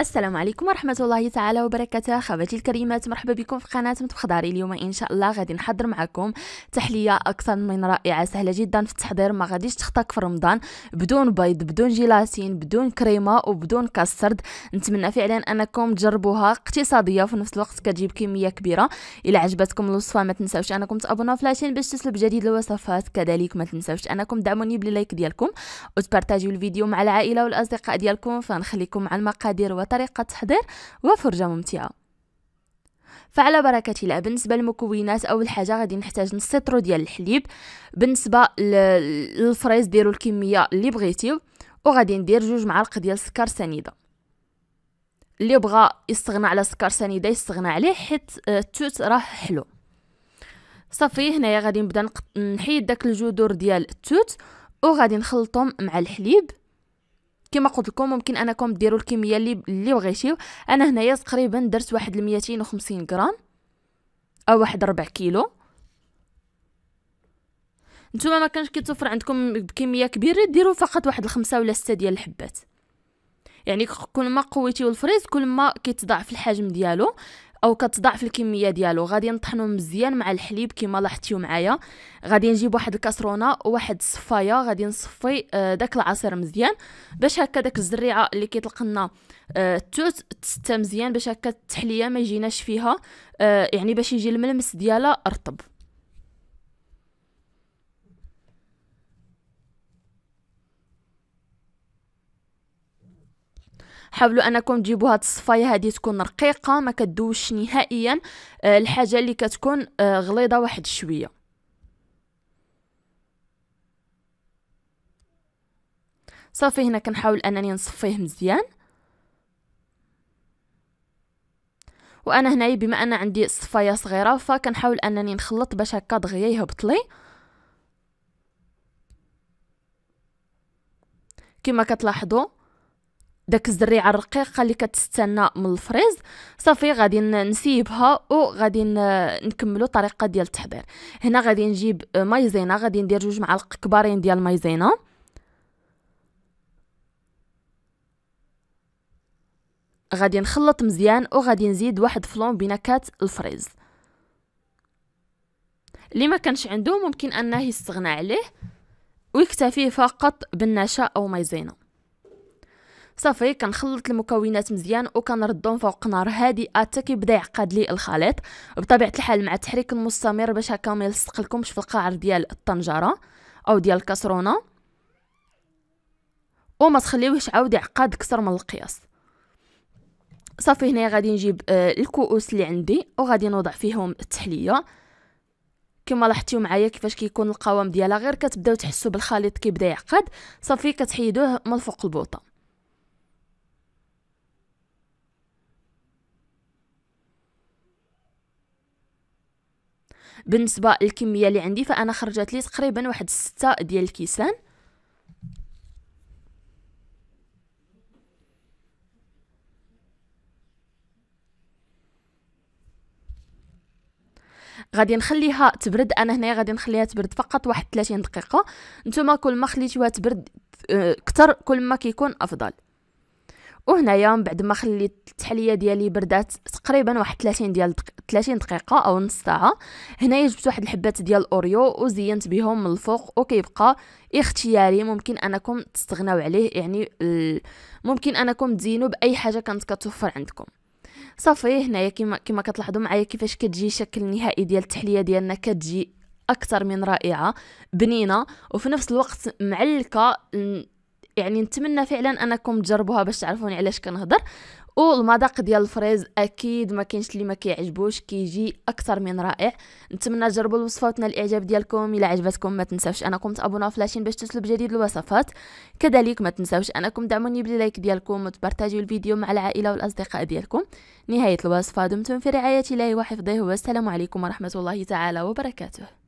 السلام عليكم ورحمة الله تعالى وبركاته خواتي الكريمات مرحبا بكم في قناة متبخضاري اليوم إن شاء الله غادي نحضر معكم تحلية أكثر من رائعة سهلة جدا في التحضير ما غاديش تخطاك في رمضان بدون بيض بدون جيلاتين بدون كريمة وبدون كاسترد نتمنى فعلا أنكم تجربوها اقتصادية في نفس الوقت كتجيب كمية كبيرة إلى عجبتكم الوصفة ما تنساوش أنكم تابونا في لاشين باش تسلب جديد الوصفات كذلك ما تنساوش أنكم دعموني باللايك ديالكم وتبارتاجيو الفيديو مع العائلة والأصدقاء ديالكم فنخليكم مع المقادير وطريقة تحضير وفرجة ممتعة فعلى بركة الله بالنسبة للمكونات أول حاجة غادي نحتاج نص ديال الحليب بالنسبة للفريز ديروا الكمية اللي بغيتيو وغادي ندير جوج معالق ديال السكر سنيده اللي بغى يستغنى على السكر سنيده يستغنى عليه حيت آه، التوت راه حلو صافي هنايا غادي نبدا نحيد داك الجذور ديال التوت وغادي نخلطهم مع الحليب كما قلت لكم ممكن انكم ديروا الكميه اللي اللي بغيتيو انا هنايا تقريبا درت واحد 250 غرام او واحد ربع كيلو نتوما ما كانش كيتوفر عندكم بكميه كبيره ديروا فقط واحد الخمسة ولا ستة ديال الحبات يعني كل ما قويتيو الفريز كل ما كيتضاعف الحجم ديالو او كتضاعف الكميه ديالو غادي نطحنو مزيان مع الحليب كما لاحظتيو معايا غادي نجيب واحد الكاسرونه وواحد الصفايه غادي نصفي آه، داك العصير مزيان باش هكا داك الزريعه اللي كيطلق لنا آه، التوت تستا مزيان باش هكا التحليه ما يجيناش فيها آه، يعني باش يجي الملمس ديالها رطب حاولوا انكم تجيبوا هاد الصفايه هذه تكون رقيقه ما كدوش نهائيا آه، الحاجه اللي كتكون آه، غليظه واحد شويه صافي هنا كنحاول انني نصفيه مزيان وانا هنايا بما ان عندي الصفايه صغيره فكنحاول انني نخلط باش هكا دغيا يهبط لي كما كتلاحظوا داك الزريعه الرقيقه اللي كتستنى من الفريز صافي غادي نسيبها وغادي نكملوا طريقه ديال التحضير هنا غادي نجيب مايزينا غادي ندير جوج معالق كبارين ديال مايزينا غادي نخلط مزيان وغادي نزيد واحد فلون بنكهه الفريز اللي ما كانش عنده ممكن انه يستغنى عليه ويكتفي فقط بالنشا او مايزينا صافي كنخلط المكونات مزيان وكنردهم فوق نار هادئه حتى كيبدا يعقد لي الخليط بطبيعه الحال مع التحريك المستمر باش هكا ما يلصقلكمش في القعر ديال الطنجره او ديال الكسرونه وما تخليوهش عاود يعقد كثر من القياس صافي هنا غادي نجيب آه، الكؤوس اللي عندي وغادي نوضع فيهم التحليه كما لاحظتيو معايا كيفاش كيكون القوام ديالها غير كتبداو تحسوا بالخليط كيبدا يعقد صافي كتحيدوه من فوق البوطه بالنسبه للكميه اللي عندي فانا خرجت لي تقريبا واحد ستة ديال الكيسان غادي نخليها تبرد انا هنايا غادي نخليها تبرد فقط واحد 30 دقيقه نتوما كل ما خليتوها تبرد آه، اكثر كل ما كيكون افضل وهنايا من بعد ما خليت التحليه ديالي بردات تقريبا واحد 30 ديال 30 دقيقه او نص ساعه هنايا جبت واحد الحبات ديال الاوريو وزينت بهم من الفوق وكيبقى اختياري ممكن انكم تستغناو عليه يعني ممكن انكم تزينوا باي حاجه كانت كتوفر عندكم صافي هنايا كما كما كتلاحظوا معايا كيفاش كتجي شكل النهائي ديال التحليه ديالنا كتجي اكثر من رائعه بنينه وفي نفس الوقت معلكه يعني نتمنى فعلا انكم تجربوها باش تعرفوني علاش كنهضر والمذاق ديال الفريز اكيد ما كاينش اللي ما كيعجبوش كيجي اكثر من رائع نتمنى تجربوا الوصفه وتنال الاعجاب ديالكم الا عجبتكم ما تنساوش انكم تابوناو فلاشين باش تسلب جديد الوصفات كذلك ما تنساوش انكم دعموني باللايك ديالكم وتبارطاجيو الفيديو مع العائله والاصدقاء ديالكم نهايه الوصفه دمتم في رعايه الله وحفظه والسلام عليكم ورحمه الله تعالى وبركاته